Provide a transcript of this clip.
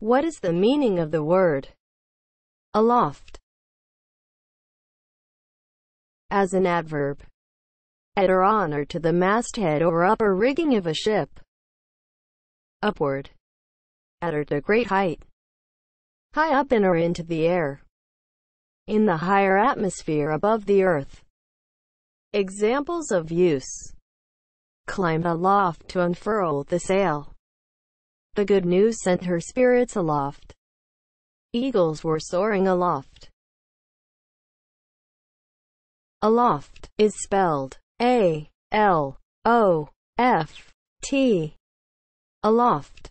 What is the meaning of the word aloft? As an adverb, at or on or to the masthead or upper rigging of a ship. Upward, at or to great height. High up in or into the air. In the higher atmosphere above the earth. Examples of use. Climb aloft to unfurl the sail. The good news sent her spirits aloft. Eagles were soaring aloft. Aloft is spelled A L O F T. Aloft.